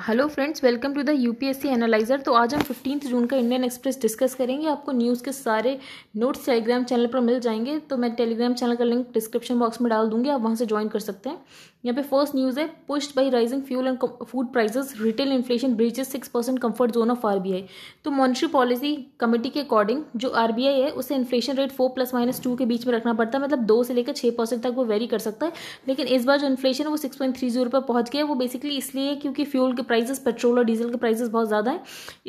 Hello friends welcome to the UPSC analyser तो आज हम फिफ्टीन जून का इंडियन एक्सप्रेस डिस्कस करेंगे आपको न्यूज़ के सारे नोट्स टेलीग्राम चैनल पर मिल जाएंगे तो मैं टेलीग्राम चैनल का लिंक डिस्क्रिप्शन बॉक्स में डाल दूंगी आप वहाँ से ज्वाइन कर सकते हैं यहाँ पे फर्स्ट न्यूज़ है boost by rising fuel and food prices retail inflation breaches six percent comfort zone of RBI तो मॉनिटरी पॉलिसी कमेटी के अकॉर्डिंग जो आरबीआई है उसे inflation rate four plus minus two के बीच में रखना पड़ता है मतलब दो से लेकर छः परसेंट तक वो वेरी कर सकता है लेकिन इस बार जो इन्फ्लेशन है वो सिक्स पॉइंट थ्री जीरो पर पहुँच गया वो बेसिकली इसलिए क्योंकि फ्यूल के प्राइसेस पेट्रोल और डीजल के प्राइसेस बहुत ज़्यादा है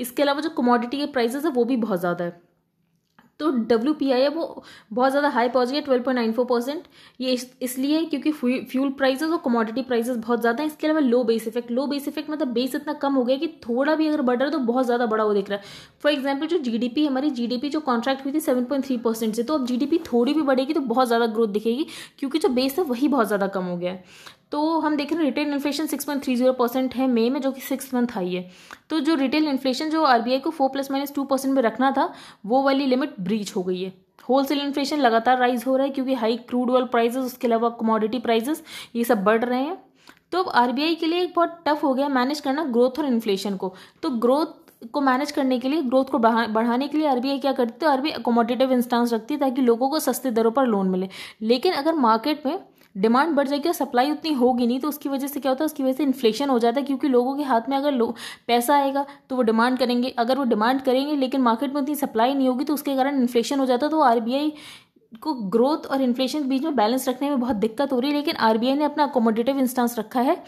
इसके अलावा जो कमोडिटी के प्राइसेस है वो भी बहुत ज़्यादा है तो डब्ल्यू पी आई है वो बहुत ज़्यादा हाई पहुंच गया twelve point nine four percent ये इस, इसलिए क्योंकि फ्यूल प्राइसेस और कमोडिटी प्राइसेस बहुत ज़्यादा हैं इसके अलावा low base effect low base effect मतलब बेस इतना कम हो गया कि थोड़ा भी अगर बढ़ रहा है तो बहुत ज़्यादा बड़ा वो दिख रहा है फॉर एग्जाम्पल जो जी हमारी जी जो कॉन्ट्रैक्ट हुई थी सेवन पॉइंट थ्री परसेंट से तो अब जी थोड़ी भी बढ़ेगी तो बहुत ज़्यादा ग्रोथ दिखेगी क्योंकि जो बेस है वही बहुत ज़्यादा कम हो गया है तो हम देख रहे हैं retail inflation six point three zero percent है मई में जो कि सिक्स मंथ हाई है तो जो रिटेल इन्फ्लेशन जो आरबीआई को four plus minus two percent में रखना था वो वाली लिमिट ब्रीच हो गई है होलसेल इन्फ्लेशन लगातार राइज हो रहा है क्योंकि हाई क्रूड ऑयल प्राइजेस उसके अलावा कमोडिटी प्राइजेस ये सब बढ़ रहे हैं तो अब आरबीआई के लिए बहुत टफ हो गया मैनेज करना ग्रोथ और इन्फ्लेशन को तो ग्रोथ को मैनेज करने के लिए ग्रोथ को बढ़ाने के लिए आरबीआई क्या करती है आरबीआई अकोमोडेटिव इंस्टांस रखती है ताकि लोगों को सस्ते दरों पर लोन मिले लेकिन अगर मार्केट में डिमांड बढ़ जाएगी और सप्लाई उतनी होगी नहीं तो उसकी वजह से क्या होता है उसकी वजह से इन्फ्लेशन हो जाता है क्योंकि लोगों के हाथ में अगर पैसा आएगा तो वो डिमांड करेंगे अगर वो डिमांड करेंगे लेकिन मार्केट में उतनी सप्लाई नहीं होगी तो उसके कारण इन्फ्लेशन हो जाता है तो आर को ग्रोथ और इन्फ्लेशन के बीच में बैलेंस रखने में बहुत दिक्कत हो रही है लेकिन आर ने अपना अकोमोडेटिव इंस्टांस रखा है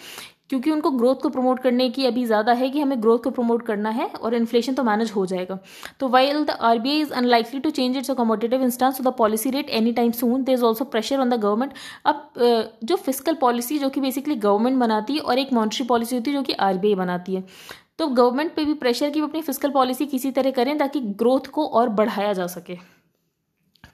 क्योंकि उनको ग्रोथ को प्रमोट करने की अभी ज़्यादा है कि हमें ग्रोथ को प्रमोट करना है और इन्फ्लेशन तो मैनेज हो जाएगा तो while the R B I is unlikely to change its accommodative instance the policy rate any time soon there is also pressure on the government अब जो फिजिकल पॉलिसी जो कि बेसिकली गवर्नमेंट बनाती है और एक मॉनिटरी पॉलिसी होती है जो कि आर बी आई बनाती है तो गवर्नमेंट पे भी प्रेशर की अपनी फिजिकल पॉलिसी किसी तरह करें ताकि ग्रोथ को और बढ़ाया जा सके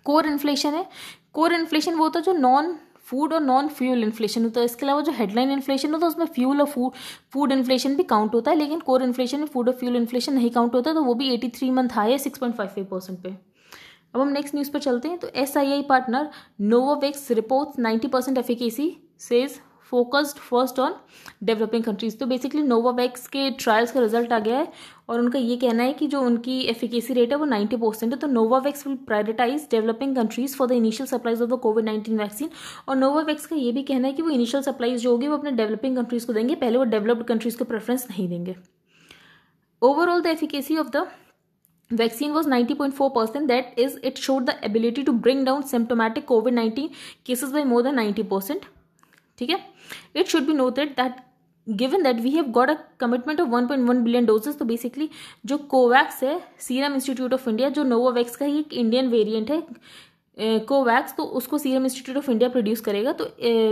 कोर इन्फ्लेशन है कोर इन्फ्लेशन वो होता तो है जो नॉन फूड और नॉन फ्यूल इन्फ्लेशन होता है इसके अलावा जो हेडलाइन इन्फ्लेशन होता है तो उसमें फ्यूल और फूड फूड इन्फ्लेशन भी काउंट होता है लेकिन कोर इन्फ्लेशन में फूड और फ्यूल इन्फ्लेशन नहीं काउंट होता तो वो भी एटी थ्री मंथ हाई है six point five five percent पे अब हम नेक्स्ट न्यूज़ पर चलते हैं तो S I I partner Novavax report ninety percent efficacy says focused first on developing countries तो बेसिकली नोवावैक्स के ट्रायल्स का रिजल्ट आ गया है और उनका ये कहना है कि जो उनकी एफिकेसी रेट है वो नाइन्टी परसेंट है तो Novavax will prioritise developing countries for the initial supplies of the COVID nineteen vaccine और नोवावैक्स का ये भी कहना है कि वो इनिशियल सप्लाईज जो होगी वो अपने डेवलपिंग कंट्रीज़ को देंगे पहले वो डेवलप्ड कंट्रीज़ को प्रेफरेंस नहीं देंगे overall the efficacy of the vaccine was ninety point four percent that is it showed the ability to to down symptomatic COVID nineteen cases by more than ninety percent ठीक है it should be noted that given that we have got a commitment of one point one billion doses तो basically जो Covax है Serum Institute of India जो Novavax का ही एक Indian variant है कोवैक्स तो उसको Serum Institute of India produce करेगा तो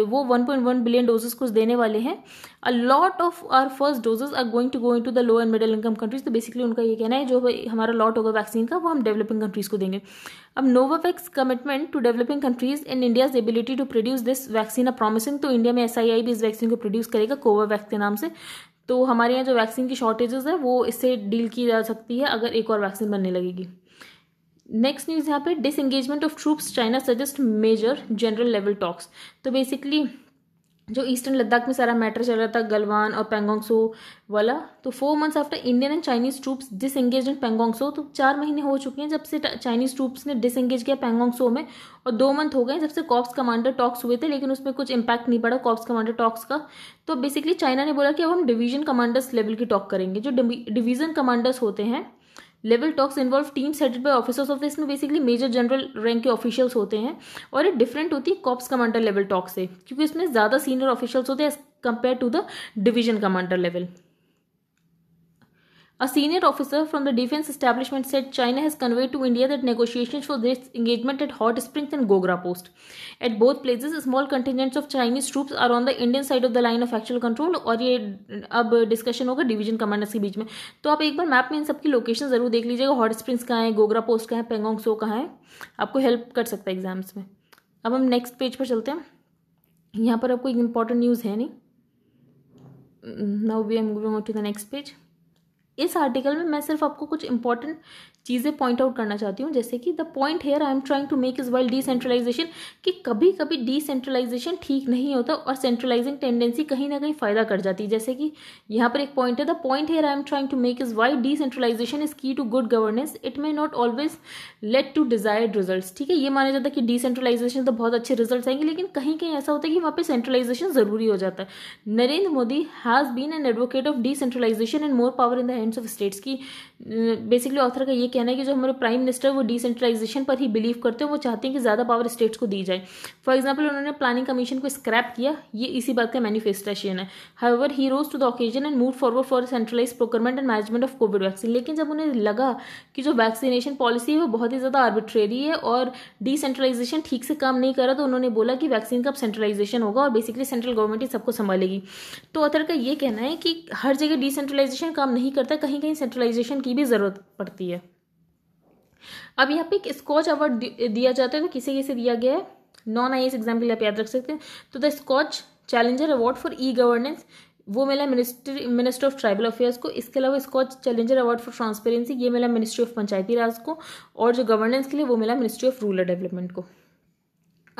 वो 1.1 बिलियन डोजेस कुछ देने वाले हैं a lot of our first doses are going to go into the low and middle income countries तो बेसिकली उनका ये कहना है जो हमारा लॉट होगा वैक्सीन का वो हम डेवलपिंग कंट्रीज को देंगे अब Novavax commitment to developing countries and India's ability to produce this vaccine a promising तो इंडिया में एस भी इस वैक्सीन को प्रोड्यूस करेगा कोवावैक्स के नाम से तो हमारे यहाँ जो वैक्सीन की शॉर्टेजेस है वो इससे डील की जा सकती है अगर एक और वैक्सीन बनने लगेगी नेक्स्ट न्यूज यहाँ पे disengagement of troops China suggest major general level talks तो बेसिकली जो ईस्टर्न लद्दाख में सारा मैटर चल रहा था गलवान और पेंगोंगसो वाला तो four months after Indian and Chinese troops disengage in Pangong Tso तो चार महीने हो चुके हैं जब से चाइनीज ट्रूप्स ने डिसंगेज किया पेंगोंगसो में और दो मंथ हो गए जब से कॉप्स कमांडर टॉक्स हुए थे लेकिन उसमें कुछ इम्पैक्ट नहीं पड़ा कॉप्स कमांडर टॉक्स का तो बेसिकली चाइना ने बोला कि अब हम डिवीजन कमांडर्स लेवल की टॉक करेंगे जो डिवीजन कमांडर्स होते हैं level talks involve teams headed by officers of इसमें बेसिकली मेजर जनरल रैंक के ऑफिशियल्स होते हैं और ये डिफरेंट होती है कॉप्स कमांडर लेवल टॉक्स से क्योंकि इसमें ज़्यादा सीनियर ऑफिशियल्स होते हैं as compared to the division commander level A senior officer from the defense establishment said China has conveyed to India that negotiations for this engagement at Hot Springs and Gogra Post. At both places, small contingents of Chinese troops are on the Indian side of the line of actual control और ये अब discussion होगा division commanders के बीच में तो आप एक बार map में इन सबकी location ज़रूर देख लीजिएगा Hot Springs कहाँ है Gogra Post कहाँ है Pengong So कहाँ है आपको help कर सकता है exams में अब हम next page पर चलते हैं यहाँ पर आपको एक इम्पॉर्टेंट न्यूज़ है नहीं Now we are moving on to the next page. इस आर्टिकल में मैं सिर्फ आपको कुछ इंपॉर्टेंट चीज़ें पॉइंट आउट करना चाहती हूँ जैसे कि the point here I am trying to make is while decentralisation कि कभी कभी डिसेंट्रलाइजेशन ठीक नहीं होता और सेंट्रलाइजिंग टेंडेंसी कहीं ना कहीं फ़ायदा कर जाती है जैसे कि यहाँ पर एक पॉइंट है the point here I am trying to make is why decentralisation is key to good governance it may not always lead to desired result ठीक है ये माना जाता है कि डिसेंट्रलाइजेशन तो बहुत अच्छे रिजल्ट आएंगे लेकिन कहीं कहीं ऐसा होता है कि वहाँ पर सेंट्रलाइजेशन ज़रूरी हो जाता है Narendra Modi has been an advocate of decentralisation and more power in the hands of states की बेसिकली ऑथर का ये कहना है कि जो हमारे प्राइम मिनिस्टर वो डिसेंट्रलाइजेशन पर ही बिलीव करते हैं वो चाहते हैं कि ज़्यादा पावर स्टेट्स को दी जाए फॉर एग्जाम्पल उन्होंने प्लानिंग कमीशन को स्क्रैप किया ये इसी बात का मैनिफेस्टेशन है however he rose to the occasion and move forward for centralise procurement and management of COVID vaccine लेकिन जब उन्हें लगा कि जो वैक्सीनेशन पॉलिसी है वो बहुत ही ज़्यादा आर्बिट्रेरी है और डिसेंट्रलाइजेशन ठीक से काम नहीं करा तो उन्होंने बोला कि वैक्सीन का अब सेंट्रलाइजेशन होगा और बेसिकली सेंट्रल गवर्नमेंट ही सबको संभालेगी तो ऑथर का ये कहना है कि हर जगह डिसेंट्रलाइजेशन काम नहीं करता कहीं कहीं सेंट्रलाइजेशन की की भी ज़रूरत पड़ती है अब यहाँ पे एक स्कॉच अवार्ड दिया जाता है तो किसे किसे दिया गया है नॉन आई एग्जाम के लिए आप याद रख सकते हैं तो the Skoch challenger award for e governance वो मिला minister minister of tribal affairs को इसके अलावा Skoch challenger award for transparency ये मिला मिनिस्ट्री ऑफ पंचायती राज को और जो गवर्नेंस के लिए वो मिला मिनिस्ट्री ऑफ रूरल डेवलपमेंट को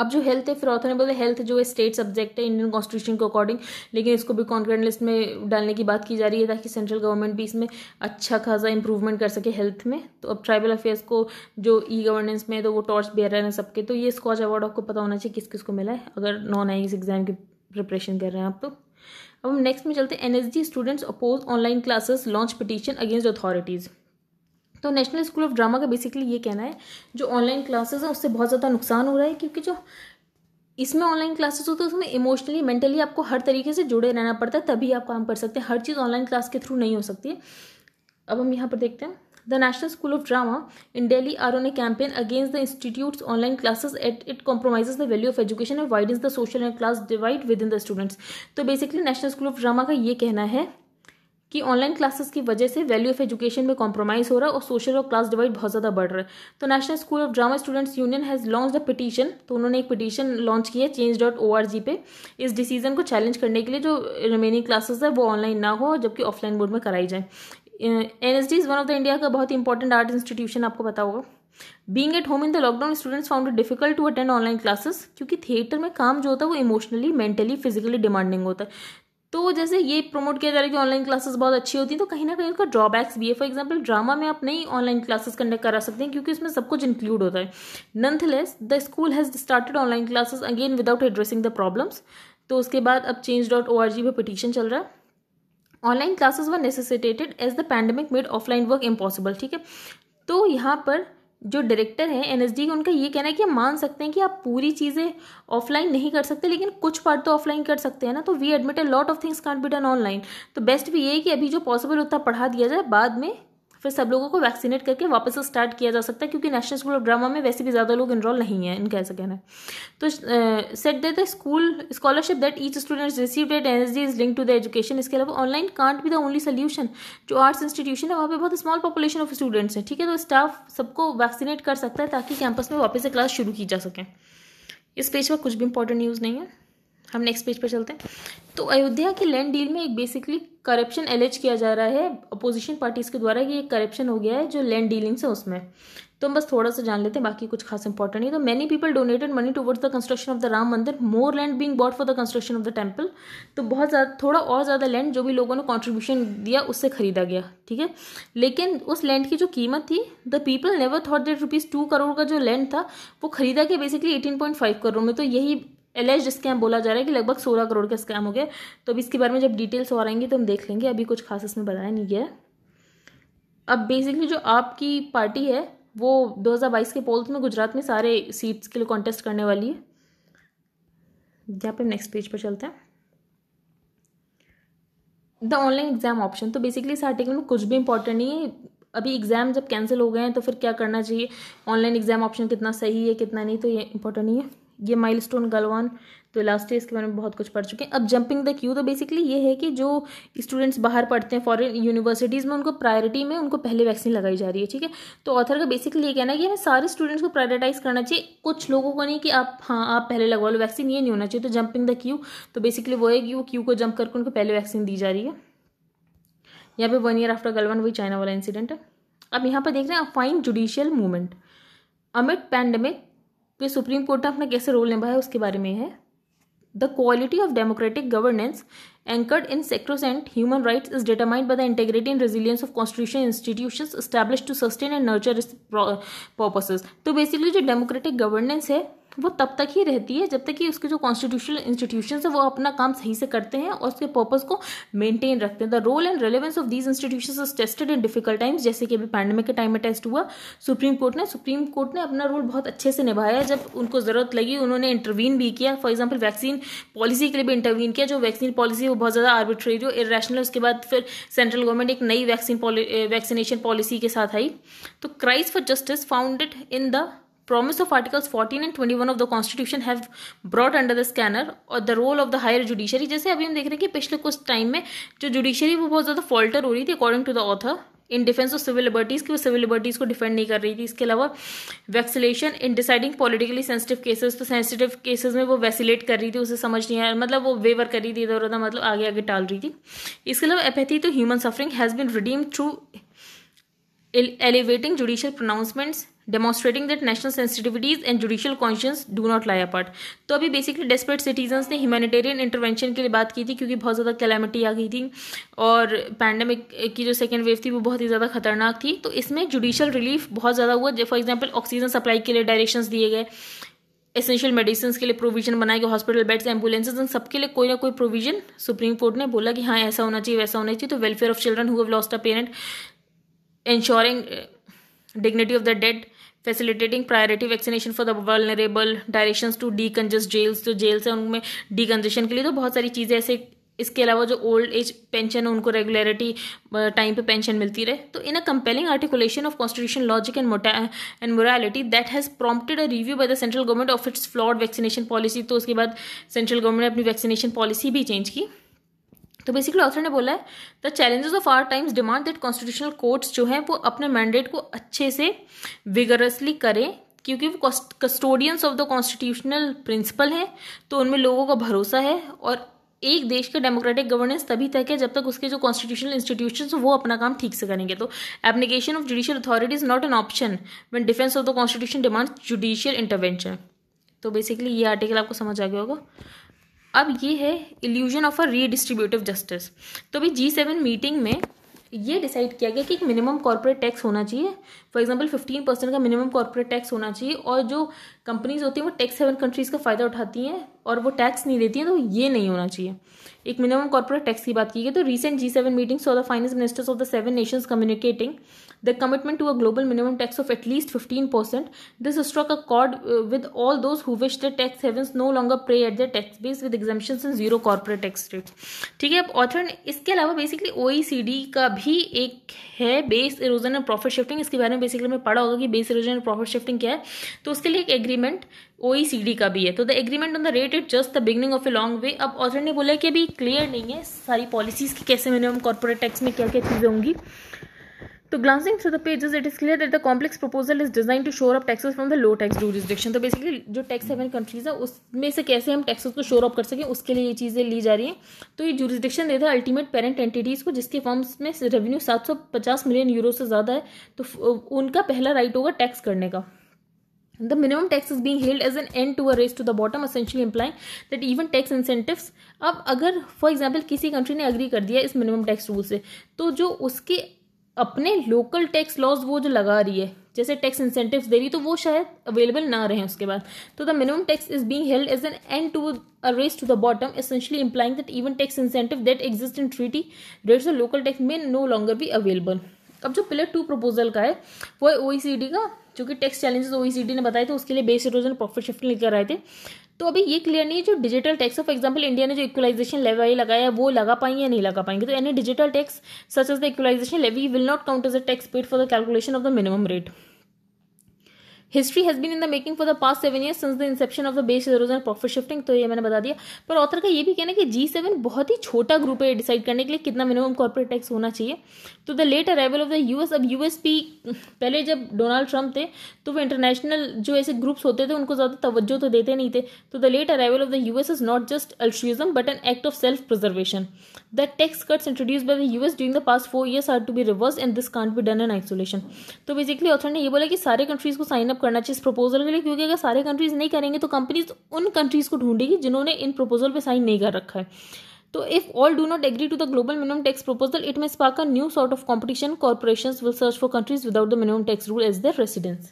अब जो हेल्थ है फिर ऑथर ने बोला हेल्थ जो है स्टेट सब्जेक्ट है इंडियन कॉन्स्टिट्यूशन के अकॉर्डिंग लेकिन इसको भी कॉन्ट्रेंट लिस्ट में डालने की बात की जा रही है ताकि सेंट्रल गवर्नमेंट भी इसमें अच्छा खासा इंप्रूवमेंट कर सके हेल्थ में तो अब ट्राइबल अफेयर्स को जो ई गवर्नेंस में है तो वो टॉर्च बेयर हैं सबके तो ये स्कॉच अवार्ड आपको पता होना चाहिए किस किस को मिला है अगर नॉन आई एग्जाम की प्रिपरेशन कर रहे हैं आप तो अब हम नेक्स्ट में चलते हैं NSG students oppose online classes launch petition against authorities तो नेशनल स्कूल ऑफ ड्रामा का बेसिकली ये कहना है जो ऑनलाइन क्लासेस हैं उससे बहुत ज़्यादा नुकसान हो रहा है क्योंकि जो इसमें ऑनलाइन क्लासेस होते हैं उसमें इमोशनली मेंटली आपको हर तरीके से जुड़े रहना पड़ता है तभी आप काम कर सकते हैं हर चीज़ ऑनलाइन क्लास के थ्रू नहीं हो सकती है अब हम यहाँ पर देखते हैं the National School of Drama in Delhi are on a campaign against the institute online classes at it compromise the value of education and is the social and class divide within the students तो basically National School of Drama का ये कहना है कि online classes की वजह से value of education में कॉम्प्रोमाइज हो रहा है और सोशल और क्लास डिवाइड बहुत ज़्यादा बढ़ रहा है तो National School of Drama students union has launch the petition तो उन्होंने एक पिटीशन लॉन्च की है change dot O R G पे इस डिसीजन को चैलेंज करने के लिए जो रिमेनिंग क्लासेस है वो ऑनलाइन ना हो जबकि ऑफलाइन बोर्ड में कराई जाए N S D is one of the India का बहुत इंपॉर्टेंट आर्ट इंस्टीट्यूशन आपको पता होगा being at home in the lockdown students found it difficult to attend online classes क्योंकि थिएटर में काम जो होता है वो इमोशनली मेंटली फिजिकली डिमांडिंग होता है तो जैसे ये प्रमोट किया जा रहा है कि ऑनलाइन क्लासेस बहुत अच्छी होती हैं तो कहीं ना कहीं उसका ड्रॉबैक्स भी है फॉर एग्जांपल ड्रामा में आप नहीं ऑनलाइन क्लासेस कंडक्ट करा सकते हैं क्योंकि उसमें सब कुछ इंक्लूड होता है nonetheless the school has started online classes again without addressing the problems तो उसके बाद अब change dot O R G पर पिटिशन चल रहा है online classes were necessitated as the pandemic made offline work impossible ठीक है तो यहाँ पर जो डायरेक्टर हैं एनएसडी के उनका ये कहना है कि हम मान सकते हैं कि आप पूरी चीज़ें ऑफलाइन नहीं कर सकते लेकिन कुछ पार्ट तो ऑफलाइन कर सकते हैं ना तो we admit a lot of things can't be done online तो बेस्ट भी ये है कि अभी जो पॉसिबल है पढ़ा दिया जाए बाद में फिर सब लोगों को वैक्सीनेट करके वापस से स्टार्ट किया जा सकता है क्योंकि नेशनल स्कूल ऑफ ड्रामा में वैसे भी ज़्यादा लोग इनरोल नहीं है इनका ऐसा कहना है तो said that the school scholarship that each student receive at N S is link to the education इसके अलावा online can't be the only solution जो आर्ट्स इंस्टीट्यूशन है वहाँ पर बहुत स्मॉल पॉपुलेशन ऑफ स्टूडेंट्स हैं ठीक है तो स्टाफ सबको वैक्सीनेट कर सकता है ताकि कैंपस में वापस से क्लास शुरू की जा सके इस पेज पर कुछ भी इंपॉर्टेंट न्यूज़ नहीं है हम नेक्स्ट पेज पर चलते हैं तो अयोध्या की लैंड डील में एक बेसिकली करप्शन एलेज किया जा रहा है अपोजिशन पार्टीज़ के द्वारा कि ये करप्शन हो गया है जो लैंड डीलिंग है उसमें तो हम बस थोड़ा सा जान लेते हैं बाकी कुछ खास इंपॉर्टेंट नहीं तो many people donated money towards the construction of the Ram Mandir more land being bought for the construction of the temple तो बहुत ज़्यादा थोड़ा और ज़्यादा लैंड जो भी लोगों ने कॉन्ट्रीब्यूशन दिया उससे खरीदा गया ठीक है लेकिन उस लैंड की जो कीमत थी the people never thought that rupees two crore का जो लैंड था वो खरीदा गया basically eighteen point five crore में तो यही एलेज स्कैम बोला जा रहा है कि लगभग सोलह करोड़ का स्कैम हो गया तो अब इसके बारे में जब डिटेल्स और आएंगे तो हम देख लेंगे अभी कुछ खास इसमें बताया नहीं गया है अब बेसिकली जो आपकी पार्टी है वो 2022 के पोल्स में गुजरात में सारे सीट्स के लिए कॉन्टेस्ट करने वाली है जहाँ पर नेक्स्ट पेज पर चलते हैं द ऑनलाइन एग्जाम ऑप्शन तो बेसिकली इस आर्टिकल में कुछ भी इंपॉर्टेंट नहीं है अभी एग्ज़ाम जब कैंसिल हो गए हैं तो फिर क्या करना चाहिए ऑनलाइन एग्ज़ाम ऑप्शन कितना सही है कितना नहीं तो ये इंपॉर्टेंट नहीं है ये माइलस्टोन गलवान तो लास्ट ईयर इसके बारे में बहुत कुछ पढ़ चुके हैं अब जंपिंग द क्यू तो बेसिकली ये है कि जो स्टूडेंट्स बाहर पढ़ते हैं फॉरेन यूनिवर्सिटीज़ में उनको प्रायोरिटी में उनको पहले वैक्सीन लगाई जा रही है ठीक है तो ऑथर का बेसिकली ये कहना है कि हमें सारे स्टूडेंट्स को प्रायोरिटाइज करना चाहिए कुछ लोगों को नहीं कि आप हाँ आप पहले लगवा लो वैक्सीन ये नहीं होना चाहिए तो जंपिंग द क्यू तो बेसिकली वो है कि वो क्यू को जंप करके उनको पहले वैक्सीन दी जा रही है यहाँ पे वन ईयर आफ्टर गलवान वही चाइना वाला इंसिडेंट है अब यहाँ पर देख रहे हैं fine judicial movement amid pandemic तो सुप्रीम कोर्ट ने अपना कैसे रोल निभाया उसके बारे में है the quality of democratic governance anchored in sacrosanct human right is determined by the integrity and resilience of constitution institution establish to sustain and nurture purposes तो बेसिकली जो डेमोक्रेटिक गवर्नेंस है वो तब तक ही रहती है जब तक कि उसके जो कॉन्स्टिट्यूशनल इंस्टीट्यूशन है वो अपना काम सही से करते हैं और उसके पर्पज को मेनटेन रखते हैं the role and relevance of these institution is tested in difficult times जैसे कि अभी पैंडमिक के टाइम में टेस्ट हुआ सुप्रीम कोर्ट ने सुप्रीम कोर्ट ने अपना रोल बहुत अच्छे से निभाया जब उनको ज़रूरत लगी उन्होंने इंटरवीन भी किया फॉर एग्जाम्पल वैक्सीन पॉलिसी के लिए भी इंटरवीन किया जो वैक्सीन पॉलिसी वो बहुत ज़्यादा आर्बिट्रेरी और इेशनल उसके बाद फिर सेंट्रल गवर्नमेंट एक नई वैक्सीन वैक्सीनेशन पॉलिसी के साथ आई तो cries for justice founded in the promise of articles 14 and 21 of the constitution have brought under the scanner और the role of the higher judiciary जैसे अभी हम देख रहे हैं कि पिछले कुछ टाइम में जो जुडिशरी वो बहुत ज़्यादा फॉल्टर हो रही थी according to the author in defence of civil liberties की वो सिविल लिबर्टीज़ को डिफेंड नहीं कर रही थी इसके अलावा vacillation in deciding politically sensitive cases तो सेंसिटिव केसेस में वो वैसिलेट कर रही थी उसे समझ नहीं आया मतलब वो वेवर कर रही थी इधर उधर मतलब आगे आगे टाल रही थी इसके अलावा एपैथी तो human suffering has been redeem through elevating judicial pronouncements demonstrating that national sensitivities and judicial conscious do not lie apart तो अभी बेसिकली डेस्परेट सिटीजन्स ने ह्यूमैनिटेरियन इंटरवेंशन के लिए बात की थी क्योंकि बहुत ज़्यादा कैलामिटी आ गई थी और पैंडमिक की जो सेकेंड वेव थी वो बहुत ही ज़्यादा खतरनाक थी तो इसमें जुडिशियल रिलीफ बहुत ज़्यादा हुआ फॉर एग्जाम्पल ऑक्सीजन सप्लाई के लिए डायरेक्शन दिए गए एसेंशियल मेडिसिन के लिए प्रोविजन बनाए गए हॉस्पिटल बेड्स एम्बुलेंसेज इन सबके लिए कोई ना कोई प्रोविजन सुप्रीम कोर्ट ने बोला कि हाँ ऐसा होना चाहिए वैसा होना चाहिए तो welfare of children who lost a parent ensuring dignity of the dead facilitating priority vaccination for the vulnerable direction to decongest jails जो जेल्स हैं उनमें डी कंजेशन के लिए तो बहुत सारी चीज़ें ऐसे इसके अलावा जो ओल्ड एज पेंशन है उनको रेगुलरिटी टाइम पे पेंशन मिलती रहे तो in a compelling articulation of constitution logic and मोटा and morality that has prompted a review by the central government of its flawed vaccination policy तो उसके बाद सेंट्रल गवर्नमेंट ने अपनी वैक्सीनेशन पॉलिसी भी चेंज की तो बेसिकली ऑथर ने बोला है the challenges of our times demand that constitutional courts जो हैं वो अपने मैंडेट को अच्छे से विगरसली करें क्योंकि वो custodians of the constitutional principle हैं तो उनमें लोगों का भरोसा है और एक देश का डेमोक्रेटिक गवर्नेंस तभी तक है जब तक उसके जो कॉन्स्टिट्यूशनल इंस्टीट्यूशन वो अपना काम ठीक से करेंगे तो application of judicial authority is not an option one defence of the constitution demand judicial intervention तो बेसिकली ये आर्टिकल आपको समझ आ गया होगा अब ये है illusion of a redistributive justice तो अभी जी सेवन मीटिंग में ये डिसाइड किया गया कि एक मिनिमम कॉर्पोरेट टैक्स होना चाहिए फॉर एग्जांपल फिफ्टीन परसेंट का मिनिमम कॉर्पोरेट टैक्स होना चाहिए और जो कंपनीज होती हैं वो टैक्स सेवन कंट्रीज़ का फ़ायदा उठाती हैं और वो टैक्स नहीं देती हैं तो ये नहीं होना चाहिए एक मिनिमम कॉर्पोरेट टैक्स की बात की गई तो recent G seven meeting of the finance ministers of the seven nations communicating the commitment to a global minimum tax of at least fifteen percent this struck accord with all those who wish the tax havens no longer prey at the tax base with exemption in zero corporate tax rate ठीक है अब author इसके अलावा basically ओ का भी एक है base erosion and profit shifting इसके बारे में बेसिकली मैं पढ़ा होगा कि base erosion and profit shifting क्या है तो उसके लिए एक एग्रीमेंट ओ का भी है तो the agreement on the rate it just the beginning of a long way अब ऑथर ने बोला कि अभी क्लियर नहीं है सारी पॉलिसीज़ की कैसे मिनिमम कॉर्पोरेट टैक्स में क्या क्या चीज़ें होंगी तो glancing through the pages it is clear that the complex proposal is design to shore up taxes from the low tax jurisdiction तो बेसिकली जो टैक्स सेवन कंट्रीज है उसमें से कैसे हम टैक्सेस को शोर अप कर सकें उसके लिए ये चीज़ें ली जा रही हैं तो ये जूरिस्डिक्शन देता है अल्टीमेट पेरेंट एंटिटीज़ को जिसके फॉर्म्स में रेवेन्यू सात सौ पचास मिलियन यूरो से ज़्यादा है तो उनका पहला राइट होगा टैक्स करने का The minimum tax is being hailed as an end to a race to the bottom, essentially implying that even tax incentives. अब अगर for example किसी country ने agree कर दिया इस minimum tax rule से तो जो उसके अपने लोकल टैक्स लॉज वो जो लगा रही है जैसे टैक्स इंसेंटिव्स दे रही तो वो शायद अवेलेबल ना रहे उसके बाद तो the minimum tax is being held as an end to a race to the bottom essentially implying that even tax incentive that exist in treaty rates local tax may no longer be available अब जो pillar to proposal का है वो है ओ e का क्योंकि tax challenges OECD ने बताए थे उसके लिए बेस इरोजन प्रॉफिट शिफ्टिंग लेकर आए थे तो अभी ये क्लियर नहीं है जो digital tax for example India ने जो इक्वलाइजेशन लेवी लगाया वो लगा पाएंगे या नहीं लगा पाएंगे तो any digital tax such as the equalisation levy will not count as a tax paid for the calculation of the minimum rate history has been in the making for the past seven year since the inception of the base erosion profit shifting तो ये मैंने बता दिया पर author का ये भी कहना है कि जी सेवन बहुत ही छोटा ग्रुप है डिसाइड करने के लिए कितना मिनिमम कॉर्पोरेट टैक्स होना चाहिए तो the late arrival of the US अब यूएसपी पहले जब डोनाल्ड ट्रंप थे तो वो इंटरनेशनल जो ऐसे ग्रुप्स होते थे उनको ज़्यादा तवज्जो तो देते नहीं थे तो the late arrival of the US is not just altruism but an act of self preservation the tax cuts introduce by the US during the past four years are to be reverse and this can't be done in isolation तो basically author ने ये बोला कि सारे countries को sign up करना चाहिए इस प्रपोजल के लिए क्योंकि अगर सारे कंट्रीज नहीं करेंगे तो कंपनीज तो उन कंट्रीज को ढूंढेगी जिन्होंने इन प्रपोजल पर साइन नहीं कर रखा है तो if all do not agree to the global minimum tax proposal it may spark a new sort of competition corporation will search for countries without the minimum tax rule as the residence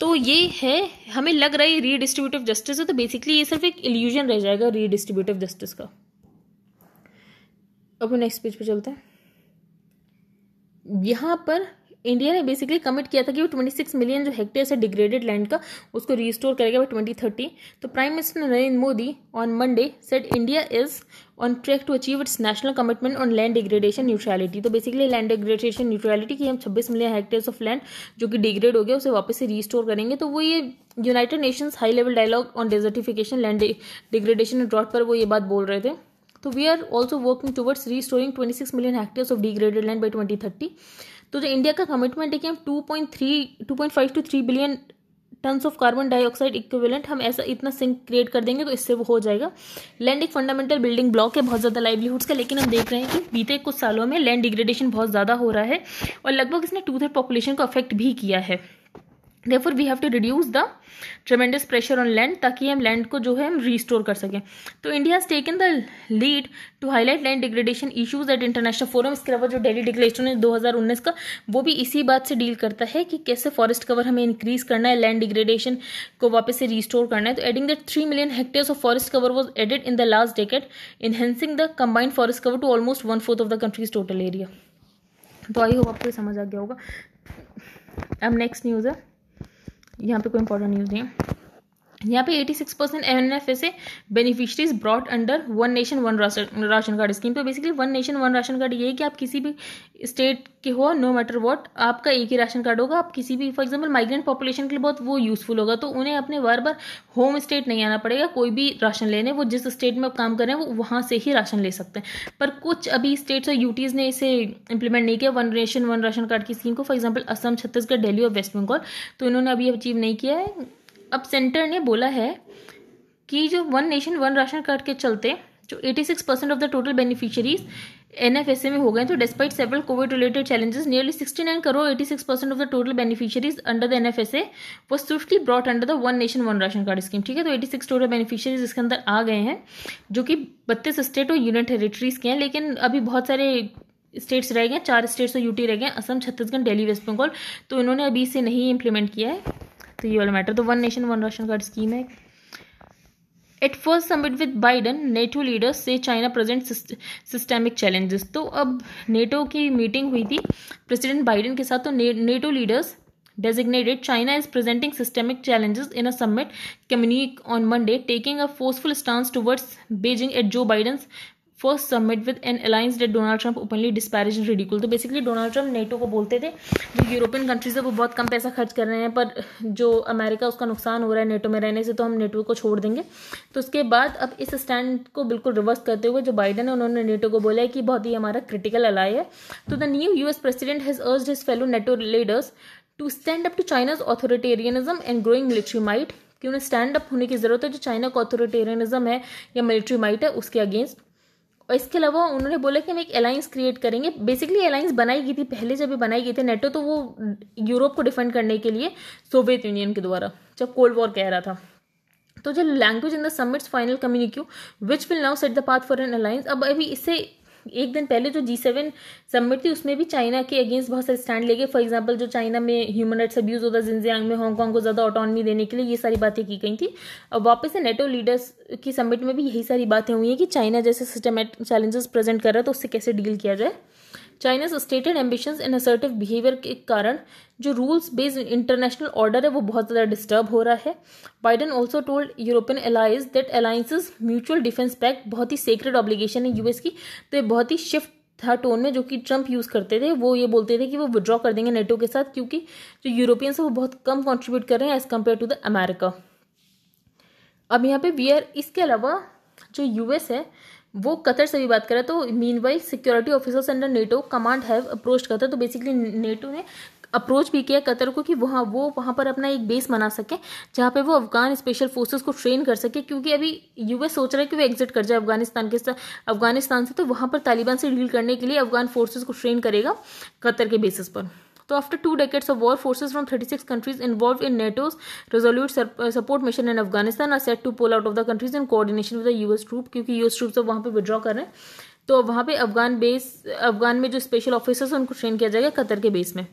तो ये है हमें लग रहा है redistributive justice है तो basically ये सिर्फ एक इल्यूजन रह जाएगा रीडिस्ट्रीब्यूटिव जस्टिस का अब नेक्स्ट पेज पे चलते हैं यहाँ पर इंडिया ने बेसिकली कमिट किया था कि वो ट्वेंटी सिक्स मिलियन जो हेक्टेयर है डिग्रेडेड लैंड का उसको रिस्टोर करेगा बाई ट्वेंटी थर्टी तो prime minister Narendra Modi on Monday set India is on track to achieve its national commitment on land degradation neutrality तो बेसिकली लैंड डिग्रेडेशन न्यूट्रलिटी की हम छब्बीस मिलियन हेक्टेयर्स ऑफ लैंड जो कि डिग्रेड हो गया उसे वापस से रिस्टोर करेंगे तो वो ये United Nations high level dialogue on desertification land degradation drought पर वो ये बात बोल रहे थे तो we are also working towards restoring twenty six million hectares of degraded land by twenty thirty तो जो इंडिया का कमिटमेंट है कि हम two point three two point five to three billion tons of carbon dioxide equivalent हम ऐसा इतना sink create कर देंगे तो इससे वो हो जाएगा लैंड एक फंडामेंटल बिल्डिंग ब्लॉक है बहुत ज़्यादा लाइवलीहुड्स का लेकिन हम देख रहे हैं कि बीते कुछ सालों में लैंड डिग्रेडेशन बहुत ज़्यादा हो रहा है और लगभग इसने टू थर्ड पॉपुलेशन को अफेक्ट भी किया है therefore we have to reduce the tremendous pressure on land ताकि हम लैंड को जो है हम रिस्टोर कर सकें तो India has taken the lead to highlight land degradation issues at international forum इसके अलावा जो डेली डिग्रेशन है दो हजार उन्नीस का वो भी इसी बात से डील करता है कि कैसे फॉरेस्ट कवर हमें इंक्रीज करना है लैंड डिग्रेडेशन को वापस से रिस्टोर करना है तो adding that three million hectares of forest cover was added in the last decade enhancing the combined forest cover to almost one fourth of the country's total area तो I hope आपको समझ आ गया होगा अब नेक्स्ट न्यूज़ है यहाँ पे कोई इंपॉर्टेंट न्यूज़ नहीं है यहाँ पे 86 percent M A beneficiaries brought under one nation one ration card scheme तो basically one nation one ration card ये है कि आप किसी भी स्टेट के हो नो मैटर वॉट आपका एक ही राशन कार्ड होगा आप किसी भी फॉर एग्जाम्पल माइग्रेंट पॉपुलेशन के लिए बहुत वो यूजफुल होगा तो उन्हें अपने बार बार होम स्टेट नहीं आना पड़ेगा कोई भी राशन लेने वो जिस स्टेट में आप काम कर रहे हैं वो वहाँ से ही राशन ले सकते हैं पर कुछ अभी स्टेट्स और यूटीज़ ने इसे इंप्लीमेंट नहीं किया one nation one ration card की स्कीम को फॉर एग्जाम्पल असम छत्तीसगढ़ डेली और वेस्ट बंगाल तो इन्होंने अभी अचीव नहीं किया है अब सेंटर ने बोला है कि जो one nation one ration card के चलते जो 86 percent of the total beneficiaries N F S A में हो गए तो despite several Covid related challenges nearly sixty nine crore eighty six percent of the total beneficiaries under the N F S A वो swiftly brought under the one nation one ration card scheme ठीक है तो eighty six total beneficiaries इसके अंदर आ गए हैं जो कि बत्तीस स्टेट और यूनियन टेरिटरीज के हैं लेकिन अभी बहुत सारे स्टेट्स रह गए चार स्टेट्स और यूटी रह गए असम छत्तीसगढ़ डेली वेस्ट बंगाल तो इन्होंने अभी इसे नहीं इम्प्लीमेंट किया है तो ये वाला मैटर तो one nation one ration card scheme है at first summit with Biden NATO leaders से चाइना प्रेजेंट सिस्टेमिक चैलेंजेस तो अब नेटो की मीटिंग हुई थी प्रेसिडेंट बाइडन के साथ तो NATO leaders designated China is presenting systemic challenges in a summit communique on Monday taking a forceful stance towards Beijing at Joe Biden first summit with an alliance that Donald Trump openly disparaged तो basically Donald Trump NATO को बोलते थे जो European countries है वो बहुत कम पैसा खर्च कर रहे हैं पर जो अमेरिका उसका नुकसान हो रहा है नेटो में रहने से तो हम नेटो को छोड़ देंगे तो उसके बाद अब इस स्टैंड को बिल्कुल रिवर्स करते हुए जो बाइडन है उन्होंने नेटो को बोला है कि बहुत ही हमारा क्रिटिकल अलाय है तो the new US president has urged his fellow NATO leaders to stand up to China's authoritarianism and growing military might कि उन्हें स्टैंड अप होने की ज़रूरत है जो चाइना का ऑथोरिटेरियनिज्म है या मिलिट्री माइट है उसके अगेंस्ट और इसके अलावा उन्होंने बोला कि हम एक अलायंस क्रिएट करेंगे बेसिकली अलायंस बनाई गई थी पहले जब ये बनाई गई थी नेटो तो वो यूरोप को डिफेंड करने के लिए सोवियत यूनियन के द्वारा जब कोल्ड वॉर कह रहा था तो जो language in the summit's final communique which will now set the path for an alliance अब अभी इससे एक दिन पहले जो जी सेवन सबमिट थी उसमें भी चाइना के अगेंस्ट बहुत सारे स्टैंड लेके फॉर एग्जाम्पल जो चाइना में ह्यूमन राइट्स अब्यूज होता है जिनजियांग में हांगकांग को ज़्यादा ऑटोनमी देने के लिए ये सारी बातें की गई थी और वापस से नेटो लीडर्स की सबमिट में भी यही सारी बातें हुई हैं कि चाइना जैसे सिस्टमेटिक चैलेंजेस प्रेजेंट कर रहा है तो उससे कैसे डील किया जाए China stated ambition and assertive behaviour के कारण जो रूल्स बेस्ड इंटरनेशनल ऑर्डर है वो बहुत ज़्यादा डिस्टर्ब हो रहा है Biden also told European allies that alliances mutual defence pact बहुत ही सीक्रेट ऑब्लिगेशन है यूएस की तो ये बहुत ही शिफ्ट था टोन में जो कि ट्रंप यूज़ करते थे वो ये बोलते थे कि वो विड्रॉ कर देंगे नेटो के साथ क्योंकि जो यूरोपियंस है वो बहुत कम कॉन्ट्रीब्यूट कर रहे हैं as compared to the America अब यहाँ पे वी आर इसके अलावा जो यूएस है वो कतर से भी बात करें तो meanwhile security officers under NATO command have approach Qatar तो बेसिकली नेटो ने अप्रोच भी किया कतर को कि वहाँ वो वहाँ पर अपना एक बेस बना सके जहाँ पे वो अफगान स्पेशल फोर्सेस को ट्रेन कर सके क्योंकि अभी यूएस सोच रहा है कि वो एग्जिट कर जाए अफगानिस्तान के साथ अफगानिस्तान से तो वहाँ पर तालिबान से डील करने के लिए अफगान फोर्सेस को ट्रेन करेगा कतर के बेसिस पर तो after two decades of war forces from 36 six countries in in NATO's uh, support support mission in Afghanistan set set to out out of the countries coordination with with US troop क्योंकि US troop अब वहाँ पर withdraw कर रहे हैं तो वहाँ पे अफगान बेस अफगान में जो स्पेशल ऑफिसर्स हैं उनको ट्रेन किया जाएगा कतर के बेस में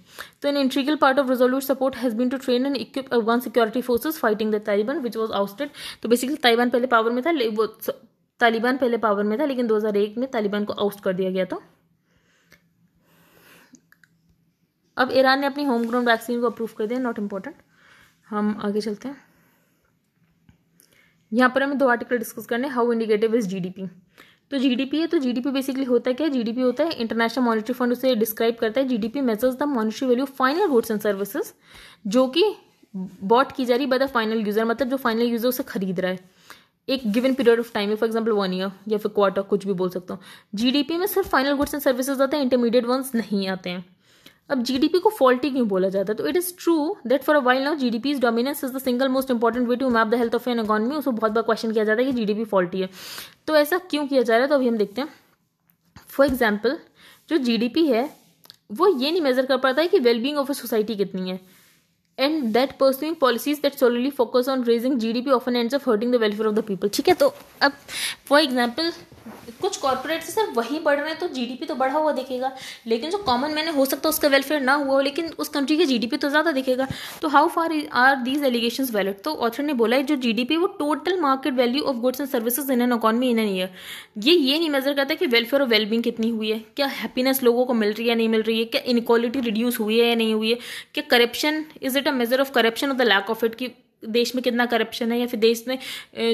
तो an integral part of resolute support has been to train and equip Afghan security forces fighting the Taliban which was ousted तो बेसिकली तालिबान पहले पावर में था वो तालिबान पहले पावर में था लेकिन 2001 में तालिबान को आउस्ट कर दिया गया था अब ईरान ने अपनी होम ग्रोन वैक्सीन को अप्रूव कर दिया नॉट इम्पोर्टेंट हम आगे चलते हैं यहाँ पर हमें दो आर्टिकल डिस्कस करने हाउ इंडिकेटिव इज जीडीपी तो जीडीपी है तो जीडीपी बेसिकली होता है क्या जीडीपी होता है इंटरनेशनल मॉनिटरी फंड उसे डिस्क्राइब करता है GDP measures the monetary value final goods and services जो कि बॉट की जा रही बाय द फाइनल यूजर मतलब जो फाइनल यूजर उसे खरीद रहा है एक given period of time for example one year या फिर क्वार्टर कुछ भी बोल सकता हूँ जीडीपी में सिर्फ फाइनल गुड्स एंड सर्विसेज आते हैं इंटरमीडिएट वंस नहीं आते हैं अब जीडीपी को फॉल्टी क्यों बोला जाता है तो it is true that for a while now GDP dominance is the single most important way to map the health of an economy उसको बहुत बार क्वेश्चन किया जाता है कि जीडीपी फॉल्टी है तो ऐसा क्यों किया जा रहा है तो अभी हम देखते हैं फॉर एग्जाम्पल जो जीडीपी है वो ये नहीं मेजर कर पाता है कि वेलबींग ऑफ अ सोसाइटी कितनी है and that pursuing policies that solely focus on raising G D P of an end of hurting the welfare of the people ठीक है तो अब फॉर एग्जाम्पल कुछ कॉर्पोरेट से सिर्फ वही बढ़ रहे हैं तो जीडीपी तो बढ़ा हुआ दिखेगा लेकिन जो कॉमन मैन है हो सकता है उसका वेलफेयर ना हुआ हो लेकिन उस कंट्री की जीडीपी तो ज़्यादा दिखेगा तो how far are these allegation valid तो ऑथर ने बोला है जो जीडीपी वो total market value of goods and services in an economy in an year ये ये नहीं मेजर करता कि वेलफेयर और वेलबींग कितनी हुई है क्या हैप्पीनेस लोगों को मिल रही है या नहीं मिल रही है क्या इनक्वालिटी रिड्यूस हुई है या नहीं हुई है क्या corruption is it a measure of corruption और द लैक ऑफ इट की देश में कितना करप्शन है या फिर देश में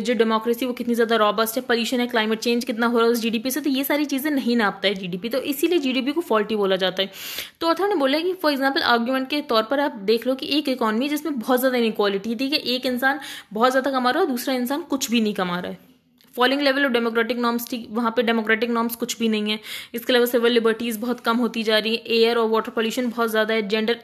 जो डेमोक्रेसी वो कितनी ज़्यादा रॉबस्ट है पॉल्यूशन है क्लाइमेट चेंज कितना हो रहा है उस जीडीपी से तो ये सारी चीज़ें नहीं नापता है जीडीपी तो इसीलिए जीडीपी को फॉल्टी बोला जाता है तो ऑथर ने बोला कि फॉर एग्जाम्पल आर्ग्यूमेंट के तौर पर आप देख लो कि एक इकॉनमी जिसमें बहुत ज़्यादा इनक्वालिटी थी कि एक इंसान बहुत ज़्यादा कमा रहा है और दूसरा इंसान कुछ भी नहीं कमा रहा है फॉलिंग लेवल और डेमोक्रेटिक नॉर्म्स ठीक वहाँ पे डेमोक्रेटिक नॉर्म्स कुछ भी नहीं है इसके अलावा सिविल लिबर्टीज़ बहुत कम होती जा रही है एयर और वाटर पॉल्यूशन बहुत ज़्यादा है जेंडर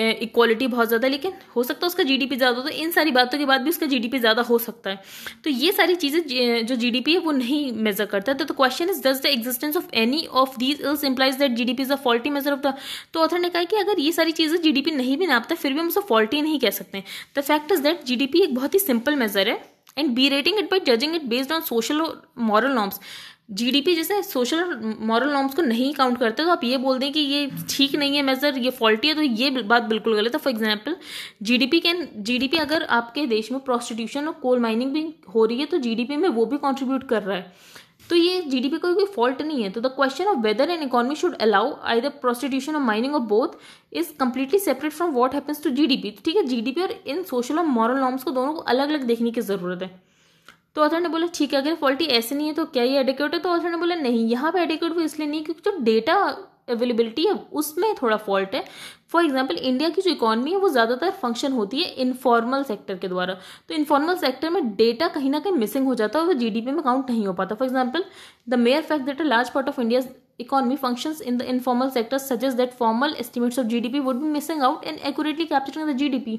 इक्वालिटी बहुत ज़्यादा है लेकिन हो सकता है उसका जीडीपी ज़्यादा हो तो इन सारी बातों के बाद भी उसका जीडीपी ज़्यादा हो सकता है तो ये सारी चीज़ें जो जीडीपी है वो नहीं मेज़र करता है तो question is does the existence of any of these ills implies that D is a faulty measure of the तो ऑथर ने कहा कि अगर ये सारी चीज़ें जी नहीं भी नापता फिर भी हम उसे फॉल्टी नहीं कह सकते द फैक्ट इज़ दैट जी एक बहुत ही सिंपल मेज़र है and berating it by judging it based on social और मॉरल नॉर्म्स जीडीपी जैसे सोशल मॉरल नॉर्म्स को नहीं काउंट करते तो आप ये बोल दें कि ये ठीक नहीं है मेजर ये फॉल्टी है तो ये बात बिल्कुल गलत है for example GDP can GDP अगर आपके देश में प्रोस्टिट्यूशन और कोल माइनिंग भी हो रही है तो जीडीपी में वो भी कॉन्ट्रीब्यूट कर रहा है तो ये जीडीपी का कोई फॉल्ट नहीं है तो the question of whether and economy should allow either prostitution or mining of both is completely separate from what happens to GDP ठीक है जीडीपी और इन सोशल और मॉरल नॉर्म्स को दोनों को अलग अलग देखने की जरूरत है तो ऑथर ने बोला ठीक है अगर फॉल्टी ऐसे नहीं है तो क्या ये एडिक्यूट है तो ऑथर ने बोला नहीं यहाँ पे एडिक्यूट वो इसलिए नहीं क्योंकि जो डेटा अवेलेबिलिटी है उसमें थोड़ा फॉल्ट है फॉर एग्जाम्पल इंडिया की जो इकोनॉमी है वो ज़्यादातर फंक्शन होती है इनफॉर्मल सेक्टर के द्वारा तो इनफॉर्मल सेक्टर में डेटा कहीं ना कहीं मिसिंग हो जाता है और जी में काउंट नहीं हो पाता for example the mere fact that a large part of India economy function in the informal sector suggests that formal estimates of GDP would be missing out in accurately capturing the GDP.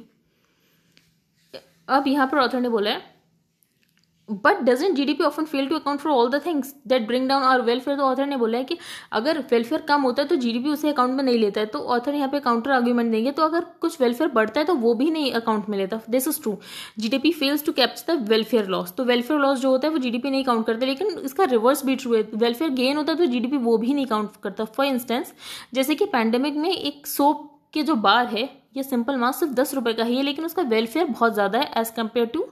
अब यहाँ पर author ने बोला है but doesn't G D P often fail to account for all the things that bring down our welfare तो author ने बोला है कि अगर वेलफेयर कम होता है तो जी डी पी उसे अकाउंट में नहीं लेता है तो ऑथर यहाँ पे काउंटर आर्ग्यूमेंट देंगे तो अगर कुछ वेलफेयर बढ़ता है तो वो भी नहीं अकाउंट में लेता this is true G D P fails to capture the welfare loss तो वेलफेयर लॉस जो होता है वो जी डी पी नहीं काउंट करता लेकिन इसका रिवर्स भी ट्रू है वेलफेयर गेन होता है तो जी डी पी वो भी नहीं काउंट करता फॉर इंस्टेंस जैसे कि पैंडेमिक में एक सोप के जो बार है ये सिंपल मास्क सिर्फ दस रुपए का ही है लेकिन उसका वेलफेयर बहुत ज़्यादा है एज़ कम्पेयर टू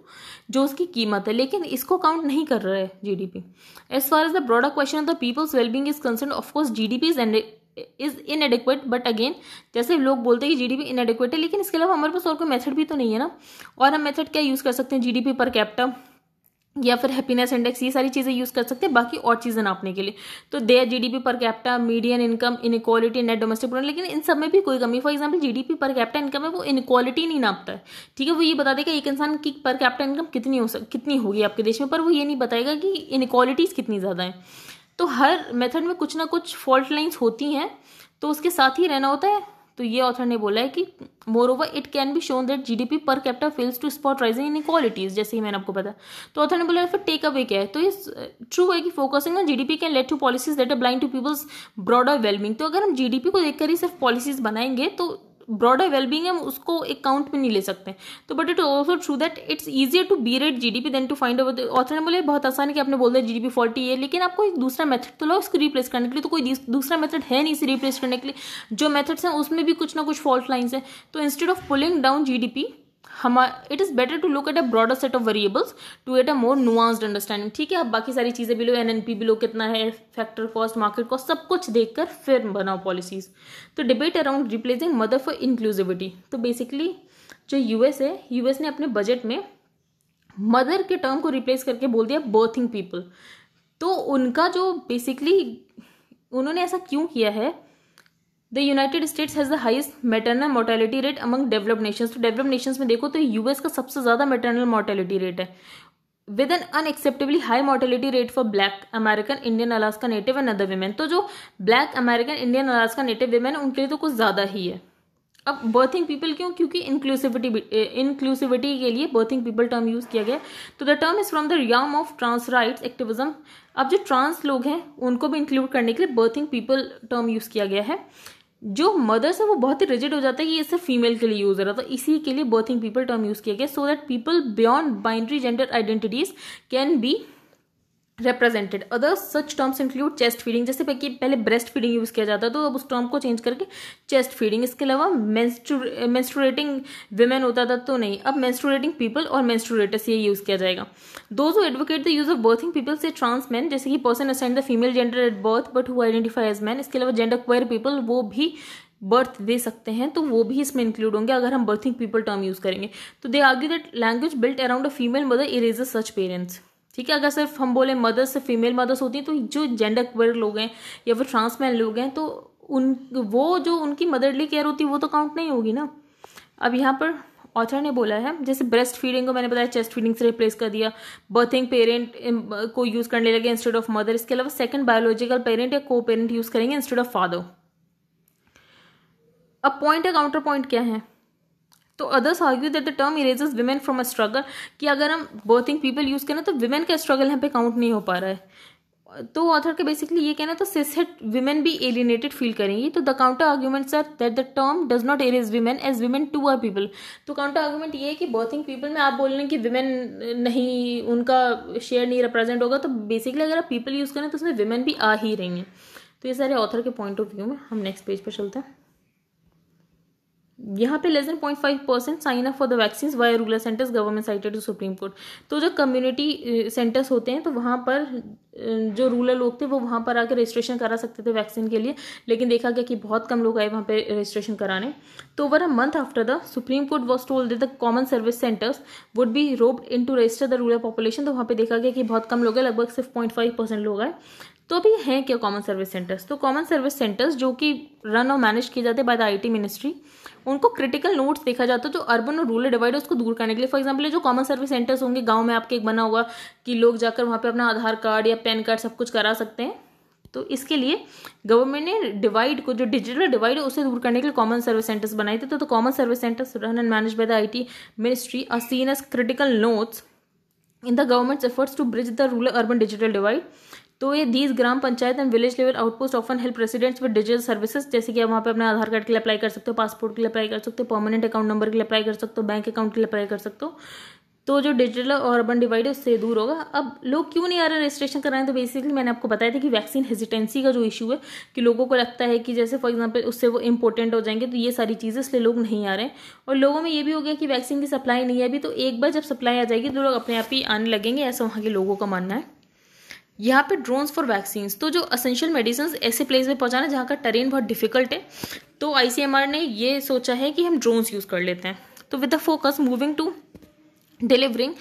जो उसकी कीमत है लेकिन इसको काउंट नहीं कर रहा है G D P as far as the broader question of the people's wellbeing is concern of course G D P is is adequate but again जैसे लोग बोलते हैं कि जीडीपी एडिक्वेट है लेकिन इसके अलावा हमारे पास और कोई मेथड भी तो नहीं है ना और हम मेथड क्या यूज़ कर सकते हैं जीडीपी पर कैप्टा या फिर हैप्पीनेस इंडेक्स ये सारी चीज़ें यूज़ कर सकते हैं बाकी और चीज़ें नापने के लिए तो दे G D P per capita median income inequality net domestic product लेकिन इन सब में भी कोई कमी for example GDP per capita income है वो इनक्वालिटी नहीं नापता है ठीक है वो ये बता देगा एक इंसान की पर कैप्टा इनकम कितनी हो सक कितनी होगी आपके देश में पर वो ये नहीं बताएगा कि इनक्वालिटीज़ कितनी ज़्यादा हैं तो हर मेथड में कुछ ना कुछ फॉल्ट लाइन्स होती हैं तो उसके साथ ही रहना होता है तो ये ऑथर ने बोला है कि moreover it can be shown that GDP per capital fails to spot rising inequalities जैसे ही मैंने आपको पता तो ऑथर ने बोला फिर टेक अवे क्या है तो ये ट्रू है कि focusing on GDP can lead to policies that a blind to people's broader wellbeing तो अगर हम जीडीपी को देखकर ही सिर्फ पॉलिसीज बनाएंगे तो ब्रॉडर वेलबींग हम उसको एक काउंट में नहीं ले सकते तो but it also true that it's easier to berate G D P then to find out author ने बोले बहुत आसान है कि आपने बोल दिया जी डी पी फॉल्टी है लेकिन आपको एक दूसरा मेथड तो लाओ इसको रिप्लेस करने के लिए तो कोई दूसरा मेथड है नहीं इसे रिप्लेस करने के लिए जो मेथड्स हैं उसमें भी कुछ ना कुछ फॉल्ट लाइन्स हैं तो instead of pulling down G D P हम it is better to look at a broader set of variables to at a more nuanced understanding ठीक है आप बाकी सारी चीज़ें भी लो एन एन पी भी लो कितना है फैक्टर कॉस्ट मार्केट कॉस्ट सब कुछ देखकर फिर बनाओ पॉलिसीज तो debate around replacing mother for inclusivity तो बेसिकली जो यूएस है यूएस ने अपने बजट में मदर के टर्म को रिप्लेस करके बोल दिया बर्थिंग पीपल तो उनका जो बेसिकली उन्होंने ऐसा क्यों किया है the United States has the highest maternal mortality rate among develop nations तो डेवलप नेशंस में देखो तो यूएस का सबसे ज़्यादा मेटरनल मोर्टेलिटी रेट है with an unacceptably high mortality rate for black American Indian Alaska native and other women तो जो black American Indian Alaska native women उनके लिए तो कुछ ज़्यादा ही है अब बर्थिंग पीपल क्यों क्योंकि इंक्लूसिविटी इंक्लूसिविटी के लिए बर्थिंग पीपल टर्म यूज़ किया गया तो the term is from the realm of trans rights activism अब जो ट्रांस लोग हैं उनको भी इंक्लूड करने के लिए बर्थिंग पीपल टर्म यूज़ किया गया है जो मदर्स है वो बहुत ही रिजिड हो जाता है कि ये सिर्फ फीमेल के लिए यूज हो रहा था तो इसी के लिए बर्थिंग पीपल टर्म यूज किया गया so that people beyond binary gender identities can be represented other such terms include chest feeding जैसे कि पहले ब्रेस्ट फीडिंग यूज़ किया जाता था तो अब उस टर्म को चेंज करके चेस्ट फीडिंग इसके अलावा मेंस्ट्रुएटिंग वेमेन होता था तो नहीं अब मेंस्ट्रुएटिंग पीपल और मेंस्ट्रुएटर्स ये यूज़ किया जाएगा दो जो advocate the use of birthing people से ट्रांस मैन जैसे कि person assign the female gender at birth but who identify as man इसके अलावा जेंडर क्वेयर पीपल वो भी बर्थ दे सकते हैं तो वो भी इसमें इंक्लूड होंगे अगर हम बर्थिंग पीपल टर्म यूज़ करेंगे तो they argue that language built around a female mother erase such parents ठीक है अगर सिर्फ हम बोले मदर्स फीमेल मदर्स होती हैं तो जो जेंडर क्वेर लोग हैं या फिर ट्रांसमैन लोग हैं तो उन वो जो उनकी मदरली केयर होती है वो तो काउंट नहीं होगी ना अब यहाँ पर ऑथर ने बोला है जैसे ब्रेस्ट फीडिंग को मैंने बताया चेस्ट फीडिंग से रिप्लेस कर दिया बर्थिंग पेरेंट um, को यूज़ करने लगे इंस्टेड ऑफ मदर इसके अलावा सेकंड बायोलॉजिकल पेरेंट या को पेरेंट यूज़ करेंगे इंस्टेड ऑफ फादर अब पॉइंट या काउंटर पॉइंट क्या है तो others argue that the term erase women from a struggle कि अगर हम बर्थिंग पीपल यूज़ करें तो वुमेन का स्ट्रगल यहाँ पे काउंट नहीं हो पा रहा है तो ऑथर का बेसिकली ये कहना तो सिसहेट वुमेन भी एलिनेटेड फील करेंगी तो the counter arguments are that the term does not erase women as women too are people तो काउंटर आर्ग्यूमेंट ये है कि बर्थिंग पीपल में आप बोल रहे हैं कि वुमेन नहीं उनका शेयर नहीं रिप्रेजेंट होगा तो बेसिकली अगर आप पीपल यूज़ करें तो उसमें वुमेन भी आ ही रही हैं तो ये सारे ऑथर के पॉइंट ऑफ व्यू में हम नेक्स्ट पेज पर चलते हैं यहाँ पे less than point five percent sign up for the vaccine why rural centres government cited to supreme court तो जो कम्युनिटी सेंटर्स होते हैं तो वहाँ पर जो रूरल लोग थे वो वहाँ पर आकर रजिस्ट्रेशन करा सकते थे वैक्सीन के लिए लेकिन देखा गया कि बहुत कम लोग आए वहाँ पे रजिस्ट्रेशन कराने तो over a month after the supreme court was told the common service centres would be roped in to register the rural population तो वहाँ पर देखा गया कि बहुत कम लोग हैं लगभग सिर्फ पॉइंट फाइव परसेंट लोग आए तो अभी हैं क्या कॉमन सर्विस सेंटर्स तो कॉमन सर्विस सेंटर्स जो कि रन और मैनेज किए जाते हैं by the I T ministry उनको क्रिटिकल नोट्स देखा जाता है जो तो अर्बन और रूरल डिवाइड है उसको दूर करने के लिए फॉर एग्जाम्पल जो कॉमन सर्विस सेंटर्स होंगे गाँव में आपके एक बना होगा कि लोग जाकर वहाँ पर अपना आधार कार्ड या पैन कार्ड सब कुछ करा सकते हैं तो इसके लिए गवर्नमेंट ने डिवाइड को जो डिजिटल डिवाइड है उसे दूर करने के लिए कॉमन सर्विस सेंटर्स बनाए थे तो common service centres run and manage by the I T ministry are seen as critical nodes in the government's efforts to bridge the rural urban digital divide तो ये these gram panchayat and village level outpost often help residents with digital services जैसे कि आप वहाँ पे अपने आधार card के लिए अप्लाई कर सकते हो पासपोर्ट के लिए अप्लाई कर सकते हो परमानेंट अकाउंट नंबर के लिए अप्लाई कर सकते हो बैंक अकाउंट के लिए अप्लाई कर सकते हो तो जो डिजिटल और अर्बन डिवाइड है उससे दूर होगा अब लोग क्यों नहीं आ रहे रजिस्ट्रेशन कराएं तो बेसिकली मैंने आपको बताया था कि वैक्सीन हेजिटेंसी का जो इशू है कि लोगों को लगता है कि जैसे फॉर एग्जांपल उससे वो इम्पोर्टेंट हो जाएंगे तो ये सारी चीज़ें इसलिए लोग नहीं आ रहे हैं और लोगों में ये भी हो गया कि वैक्सीन की सप्लाई नहीं है अभी तो एक बार जब सप्लाई आ जाएगी तो लोग अपने आप ही आने लगेंगे ऐसा वहाँ के लोगों का मानना है यहाँ पे ड्रोन्स फॉर वैक्सीन्स तो जो असेंशियल मेडिसिन ऐसे प्लेस में पहुँचाना जहाँ का टरेन बहुत डिफिकल्ट है तो आईसीएमआर ने ये सोचा है कि हम ड्रोन्स यूज़ कर लेते हैं तो with the focus moving to delivering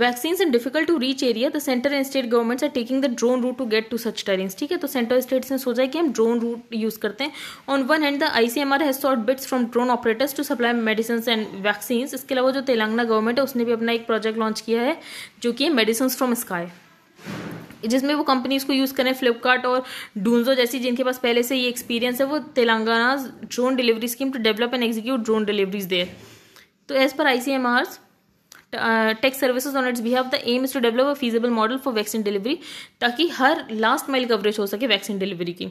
vaccine in difficult to reach area the centre and state governments are taking the drone route to get to such terrains ठीक है तो सेंटर स्टेट्स ने सोचा है कि हम ड्रोन रूट यूज करते हैं on one hand the ICMR has sought bids from drone operators to supply medicine and vaccine इसके अलावा जो तेलंगाना गवर्नमेंट है उसने भी अपना एक प्रोजेक्ट लॉन्च किया है जो कि है मेडिसिन फ्रॉम स्काई जिसमें वो कंपनीज को यूज़ करें फ्लिपकार्ट और डूनजो जैसी जिनके पास पहले से ये एक्सपीरियंस है वो Telangana drone delivery scheme to develop and execute drone deliveries there तो as per I C M take services on its behalf the aim is to develop a feasible model for vaccine delivery ताकि हर last mile coverage हो सके vaccine delivery की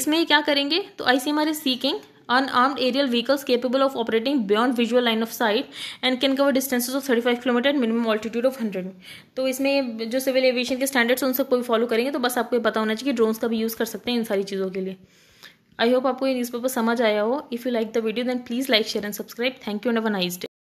इसमें ये क्या करेंगे तो I C M R is seeking unarmed aerial vehicles capable of operating beyond visual line of sight and can cover distances of 35 kilometre minimum altitude of 100 तो इसमें जो सिविल एविएशन के स्टैंडर्ड्स उन सबको भी फॉलो करेंगे तो बस आपको ये पता होना चाहिए कि ड्रोन्स का भी यूज़ कर सकते हैं इन सारी चीज़ों के लिए आई होप आपको ये न्यूज़पेपर समझ आया हो if you like the video then please like share and subscribe thank you and a nice day